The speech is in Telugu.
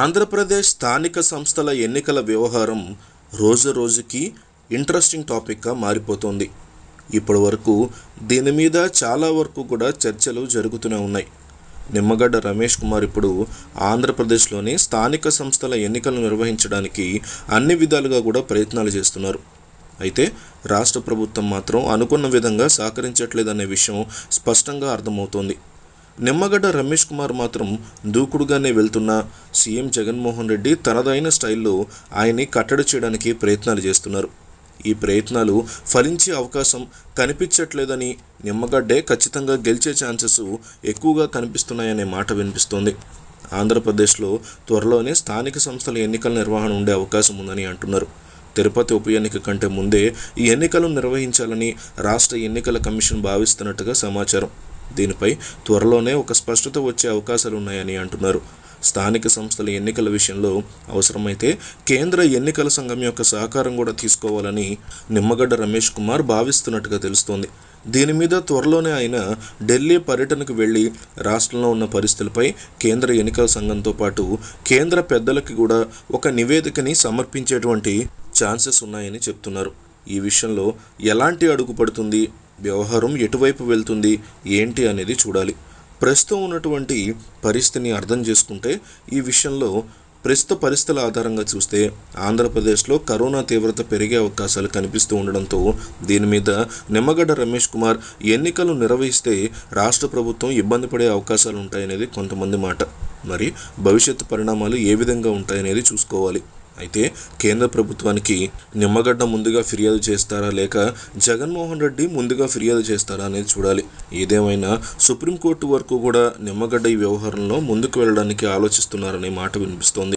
ఆంధ్రప్రదేశ్ స్థానిక సంస్థల ఎన్నికల వ్యవహారం రోజు రోజుకి ఇంట్రెస్టింగ్ టాపిక్గా మారిపోతుంది ఇప్పటి వరకు దీని మీద చాలా వరకు కూడా చర్చలు జరుగుతూనే ఉన్నాయి నిమ్మగడ్డ రమేష్ కుమార్ ఇప్పుడు ఆంధ్రప్రదేశ్లోని స్థానిక సంస్థల ఎన్నికలు నిర్వహించడానికి అన్ని విధాలుగా కూడా ప్రయత్నాలు చేస్తున్నారు అయితే రాష్ట్ర ప్రభుత్వం మాత్రం అనుకున్న విధంగా సహకరించట్లేదనే విషయం స్పష్టంగా అర్థమవుతోంది నిమ్మగడ్డ రమేష్ కుమార్ మాత్రం దూకుడుగానే వెళ్తున్న సీఎం జగన్మోహన్ రెడ్డి తనదైన స్టైల్లో ఆయన్ని కట్టడి చేయడానికి ప్రయత్నాలు చేస్తున్నారు ఈ ప్రయత్నాలు ఫలించే అవకాశం కనిపించట్లేదని నిమ్మగడ్డే ఖచ్చితంగా గెలిచే ఛాన్సెస్ ఎక్కువగా కనిపిస్తున్నాయనే మాట వినిపిస్తోంది ఆంధ్రప్రదేశ్లో త్వరలోనే స్థానిక సంస్థల ఎన్నికల నిర్వహణ ఉండే అవకాశం ఉందని అంటున్నారు తిరుపతి ఉప ఎన్నిక కంటే ముందే ఈ ఎన్నికలు నిర్వహించాలని రాష్ట్ర ఎన్నికల కమిషన్ భావిస్తున్నట్టుగా సమాచారం దీనిపై త్వరలోనే ఒక స్పష్టత వచ్చే అవకాశాలు ఉన్నాయని అంటున్నారు స్థానిక సంస్థల ఎన్నికల విషయంలో అవసరమైతే కేంద్ర ఎన్నికల సంఘం యొక్క సహకారం కూడా తీసుకోవాలని నిమ్మగడ్డ రమేష్ కుమార్ భావిస్తున్నట్టుగా తెలుస్తోంది దీని మీద త్వరలోనే ఆయన ఢిల్లీ పర్యటనకు వెళ్ళి రాష్ట్రంలో ఉన్న పరిస్థితులపై కేంద్ర ఎన్నికల సంఘంతో పాటు కేంద్ర పెద్దలకి కూడా ఒక నివేదికని సమర్పించేటువంటి ఛాన్సెస్ ఉన్నాయని చెప్తున్నారు ఈ విషయంలో ఎలాంటి అడుగు పడుతుంది వ్యవహారం ఎటువైపు వెళ్తుంది ఏంటి అనేది చూడాలి ప్రస్తుతం ఉన్నటువంటి పరిస్థితిని అర్థం చేసుకుంటే ఈ విషయంలో ప్రస్తుత పరిస్థితుల ఆధారంగా చూస్తే ఆంధ్రప్రదేశ్లో కరోనా తీవ్రత పెరిగే అవకాశాలు కనిపిస్తూ ఉండడంతో దీని మీద నిమ్మగడ్డ రమేష్ కుమార్ ఎన్నికలు నిర్వహిస్తే రాష్ట్ర ప్రభుత్వం ఇబ్బంది పడే అవకాశాలు ఉంటాయనేది కొంతమంది మాట మరి భవిష్యత్తు పరిణామాలు ఏ విధంగా ఉంటాయనేది చూసుకోవాలి అయితే కేంద్ర ప్రభుత్వానికి నిమ్మగడ్డ ముందుగా ఫిర్యాదు చేస్తారా లేక జగన్మోహన్ రెడ్డి ముందుగా ఫిర్యాదు చేస్తారా అనేది చూడాలి ఏదేమైనా సుప్రీంకోర్టు వరకు కూడా నిమ్మగడ్డ ఈ వ్యవహారంలో ముందుకు వెళ్ళడానికి ఆలోచిస్తున్నారనే మాట వినిపిస్తోంది